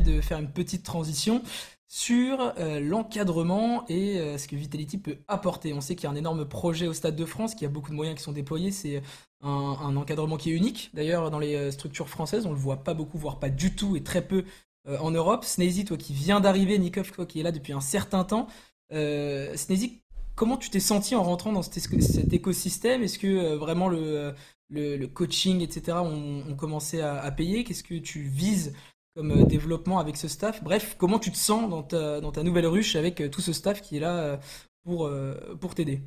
de faire une petite transition sur euh, l'encadrement et euh, ce que Vitality peut apporter. On sait qu'il y a un énorme projet au Stade de France, qu'il y a beaucoup de moyens qui sont déployés, c'est euh, un, encadrement qui est unique. D'ailleurs, dans les structures françaises, on le voit pas beaucoup, voire pas du tout, et très peu en Europe. Snazy, toi qui viens d'arriver, Nikov, qui est là depuis un certain temps, Snazy, comment tu t'es senti en rentrant dans cet, écosystème Est-ce que vraiment le, coaching, etc., ont on commencé à, à payer Qu'est-ce que tu vises comme euh, développement avec ce staff Bref, comment tu te sens dans ta, dans ta nouvelle ruche avec euh, tout ce staff qui est là euh, pour, pour t'aider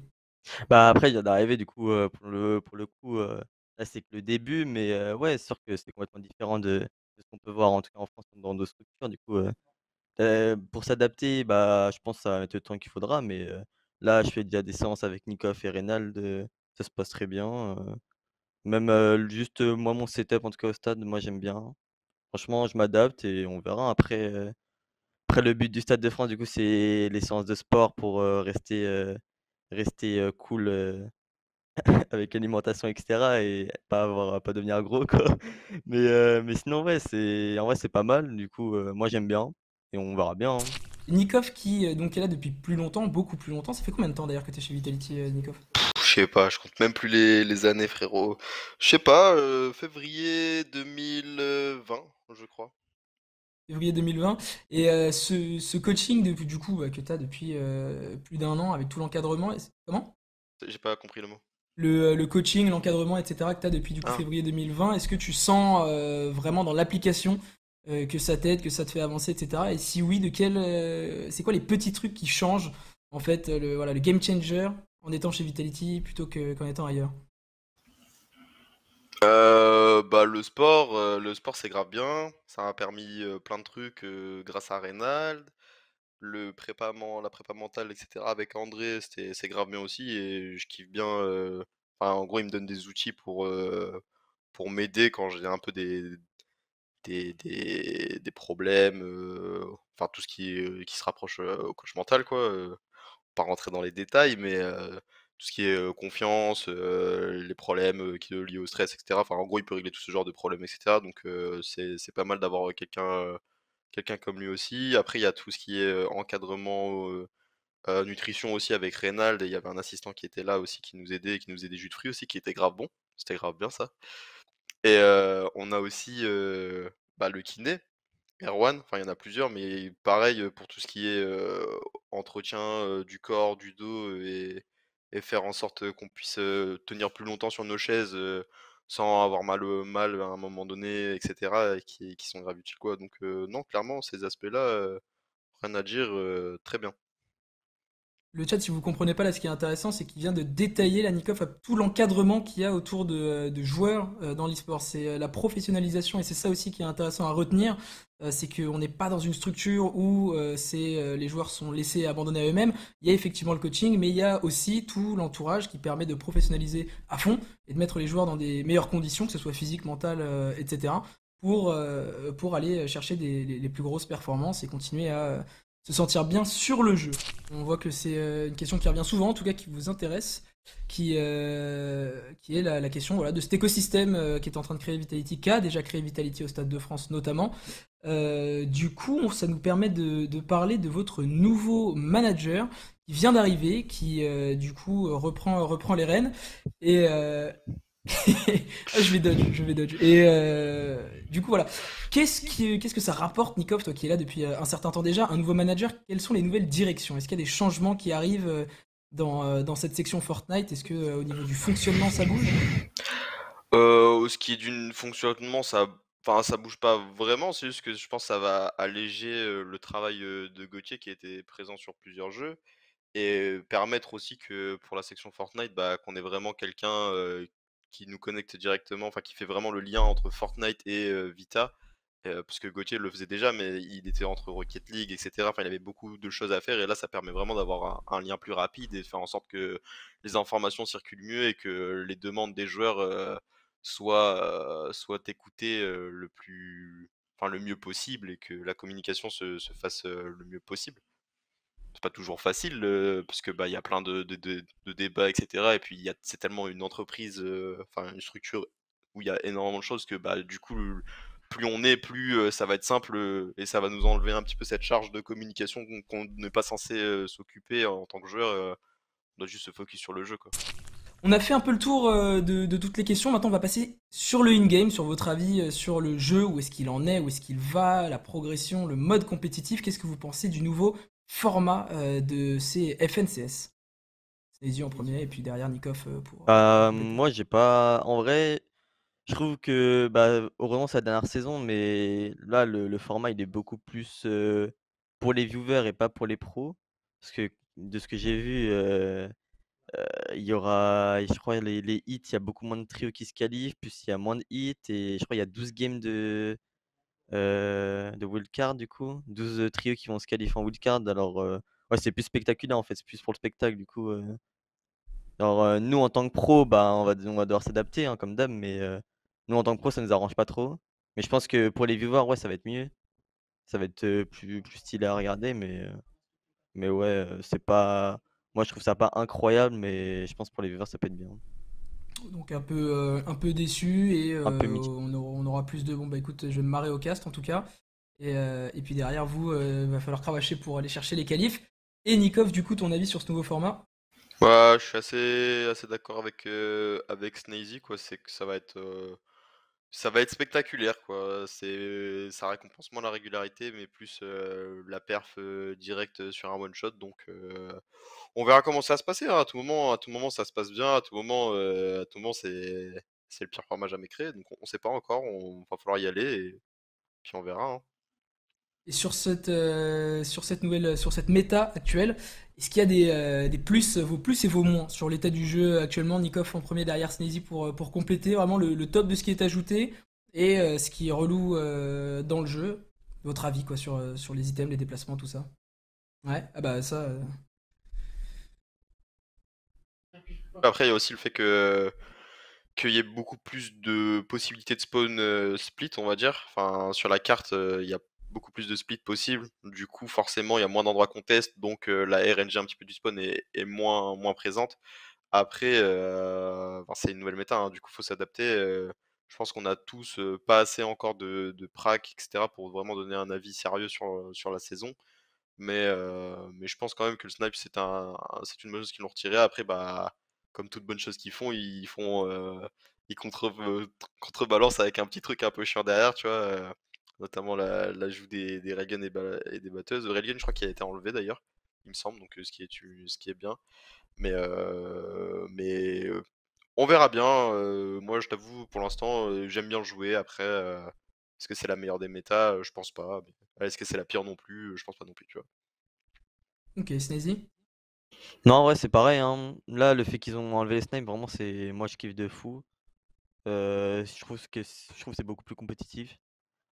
bah après, il vient d'arriver du coup pour le pour le coup là c'est que le début, mais ouais, sûr que c'est complètement différent de, de ce qu'on peut voir en tout cas en France dans nos structures. Du coup, pour s'adapter, bah je pense que ça va mettre le temps qu'il faudra, mais là je fais déjà des séances avec Nikoff et Reynald, ça se passe très bien. même juste moi mon setup en tout cas au stade, moi j'aime bien. Franchement, je m'adapte et on verra après. Euh, après, le but du Stade de France, du coup, c'est les séances de sport pour euh, rester, euh, rester cool avec l'alimentation, etc. et pas avoir, pas devenir gros, quoi. Mais, mais sinon, ouais, c'est, en vrai, c'est pas mal. Du coup, moi, j'aime bien et on verra bien. Hein. Nikov qui donc est là depuis plus longtemps, beaucoup plus longtemps. Ça fait combien de temps d'ailleurs que tu es chez Vitality, Nikov Je sais pas, je compte même plus les, années, frérot. Je sais pas, février 2020 je crois. Février 2020. Et euh, ce, coaching depuis du coup bah, que tu as depuis euh, plus d'un an avec tout l'encadrement, comment J'ai pas compris le mot. Le, euh, coaching, l'encadrement, etc. que tu as depuis du ah. février 2020, est-ce que tu sens vraiment dans l'application que ça t'aide, que ça te fait avancer, etc. Et si oui, de quel, c'est quoi les petits trucs qui changent en fait le, voilà, le game changer en étant chez Vitality plutôt qu'en étant ailleurs euh, bah, le sport, euh, le sport c'est grave bien. Ça a permis euh, plein de trucs grâce à Reynald. Le la prépa mentale, etc. Avec André, c'est grave bien aussi. Et je kiffe bien. en gros, il me donne des outils pour, pour m'aider quand j'ai un peu des, des, des, problèmes. enfin, tout ce qui, qui se rapproche au coach mental, quoi. va pas rentrer dans les détails, mais tout ce qui est confiance, les problèmes qui liés au stress, etc. Enfin, en gros, il peut régler tout ce genre de problèmes, etc. Donc, c'est pas mal d'avoir quelqu'un quelqu'un comme lui aussi. Après, il y a tout ce qui est encadrement, nutrition aussi avec Reynald. il y avait un assistant qui était là aussi, qui nous aidait, qui nous aidait des jus de fruits aussi, qui était grave bon. C'était grave bien ça. Et on a aussi bah, le kiné, Erwan, enfin il y en a plusieurs, mais pareil pour tout ce qui est entretien du corps, du dos et, et faire en sorte qu'on puisse tenir plus longtemps sur nos chaises sans avoir mal mal à un moment donné, etc. qui, sont grave utiles quoi. Donc non, clairement ces aspects-là, rien à dire, très bien le chat, si vous comprenez pas là, ce qui est intéressant, c'est qu'il vient de détailler la Nikoff à tout l'encadrement qu'il y a autour de, euh, joueurs euh, dans l'e-sport. C'est euh, la professionnalisation et c'est ça aussi qui est intéressant à retenir. C'est qu'on n'est pas dans une structure où c'est les joueurs sont laissés abandonner à eux-mêmes. Il y a effectivement le coaching, mais il y a aussi tout l'entourage qui permet de professionnaliser à fond et de mettre les joueurs dans des meilleures conditions, que ce soit physique, mentale, etc. Pour, pour aller chercher les plus grosses performances et continuer à, se sentir bien sur le jeu. On voit que c'est euh, une question qui revient souvent, en tout cas qui vous intéresse, qui, euh, qui est la, question voilà, de cet écosystème euh, qui est en train de créer Vitality, qui a déjà créé Vitality au Stade de France notamment. du coup, ça nous permet de, parler de votre nouveau manager qui vient d'arriver, qui du coup reprend, reprend les rênes. Et ah, je vais dodge, je vais dodge. Et euh, du coup, voilà. Qu'est-ce, que ça rapporte, Nikov, toi qui es là depuis euh, un certain temps déjà, un nouveau manager Quelles sont les nouvelles directions Est-ce qu'il y a des changements qui arrivent euh, dans, cette section Fortnite Est-ce que au niveau du fonctionnement, ça bouge euh, Ce qui est du fonctionnement, ça, ça bouge pas vraiment. C'est juste que je pense que ça va alléger le travail de Gauthier qui était présent sur plusieurs jeux et permettre aussi que pour la section Fortnite, bah, qu'on ait vraiment quelqu'un qui nous connecte directement, enfin qui fait vraiment le lien entre Fortnite et Vita, parce que Gauthier le faisait déjà, mais il était entre Rocket League, etc. Enfin, il avait beaucoup de choses à faire, et là, ça permet vraiment d'avoir un, lien plus rapide et de faire en sorte que les informations circulent mieux et que les demandes des joueurs soient, écoutées le plus, le mieux possible et que la communication se fasse le mieux possible c'est pas toujours facile parce que bah, il y a plein de, débats etc et puis il c'est tellement une entreprise enfin une structure où il y a énormément de choses que bah du coup plus on est plus ça va être simple et ça va nous enlever un petit peu cette charge de communication qu'on n'est pas censé s'occuper en tant que joueur on doit juste se focus sur le jeu quoi on a fait un peu le tour de, de, toutes les questions. Maintenant, on va passer sur le in-game, sur votre avis sur le jeu, où est-ce qu'il en est, où est-ce qu'il va, la progression, le mode compétitif. Qu'est-ce que vous pensez du nouveau format euh, de ces FNCS yeux en premier et puis derrière Nikoff euh, pour. Euh, bah, moi, j'ai pas. En vrai, je trouve que, bah, heureusement, c'est la dernière saison, mais là, le, format, il est beaucoup plus pour les viewers et pas pour les pros. Parce que, de ce que j'ai vu, il y aura, je crois, les, les hits, il y a beaucoup moins de trios qui se qualifient, plus il y a moins de hits, et je crois il y a 12 games de, euh, de wildcard du coup. 12 euh, trios qui vont se qualifier en wildcard. Alors, euh, ouais, c'est plus spectaculaire en fait, c'est plus pour le spectacle du coup. Alors, nous en tant que pro, bah, on, va, devoir s'adapter hein, comme d'hab, mais nous en tant que pro, ça nous arrange pas trop. Mais je pense que pour les viewers, ouais, ça va être mieux. Ça va être plus, stylé à regarder, mais, mais ouais, c'est pas. Moi, je trouve ça pas incroyable, mais je pense pour les viewers, ça peut être bien. Donc un peu, euh, un peu déçu et euh, on, aura, plus de... Bon bah écoute, je vais me marrer au cast en tout cas. Et, euh, puis derrière vous, il va falloir cravacher pour aller chercher les qualifs. Et Nikov, du coup, ton avis sur ce nouveau format Ouais, bah, je suis assez, assez d'accord avec, avec Snazy, quoi. C'est que ça va être ça va être spectaculaire, quoi. C'est, ça récompense moins la régularité, mais plus euh, la perf euh, directe sur un one shot. Donc, euh, on verra comment ça va se passer. Hein. À tout moment, à tout moment, ça se passe bien. À tout moment, à tout moment, c'est, c'est le pire format jamais créé. Donc, on, ne sait pas encore. On va falloir y aller. Et puis, on verra. Hein et sur cette, euh, sur cette nouvelle, sur cette méta actuelle. Est-ce qu'il y a des, euh, plus, vos plus et vos moins sur l'état du jeu actuellement Nikoff en premier derrière Sneezy pour, euh, pour compléter vraiment le, top de ce qui est ajouté et ce qui est relou dans le jeu. Votre avis quoi sur, sur les items, les déplacements, tout ça Ouais, ah bah ça. Après, il y a aussi le fait que qu'il y ait beaucoup plus de possibilités de spawn split, on va dire. Enfin, sur la carte, il y a beaucoup plus de split possible. Du coup, forcément, il y a moins d'endroits qu'on teste, donc euh, la RNG un petit peu du spawn est, moins, moins présente. Après, euh, c'est une nouvelle méta, hein, du coup, il faut s'adapter. Euh, je pense qu'on a tous pas assez encore de, de prac, etc., pour vraiment donner un avis sérieux sur, sur la saison. Mais, mais je pense quand même que le snipe, c'est un, c'est une bonne chose qu'ils l'ont retiré. Après, bah, comme toute bonne chose qu'ils font, ils font contre, contrebalancent avec un petit truc un peu chiant derrière, tu vois notamment l'ajout la des, des et, et, des batteuses. Euh, Reagan, je crois qu'il a été enlevé d'ailleurs, il me semble, donc euh, ce qui est, ce qui est bien. Mais, euh, mais on verra bien. moi, je t'avoue, pour l'instant, j'aime bien jouer. Après, est-ce que c'est la meilleure des méta Je pense pas. Est-ce que c'est la pire non plus Je pense pas non plus, tu vois. Ok, Snazy Non, ouais c'est pareil. Hein. Là, le fait qu'ils ont enlevé les snipes, vraiment, c'est moi, je kiffe de fou. je trouve que c'est beaucoup plus compétitif.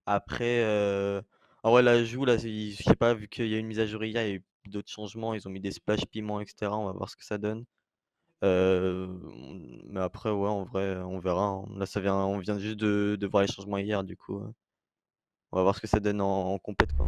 Après, euh, ah la joue, là, sais pas, vu qu'il y a eu une mise à jour hier, il y a eu d'autres changements. Ils ont mis des splash piments etc. On va voir ce que ça donne. Euh, mais après, ouais, en vrai, on verra, hein. Là, ça vient on vient juste de voir les changements hier, du coup, euh, on va voir ce que ça donne en complète. quoi.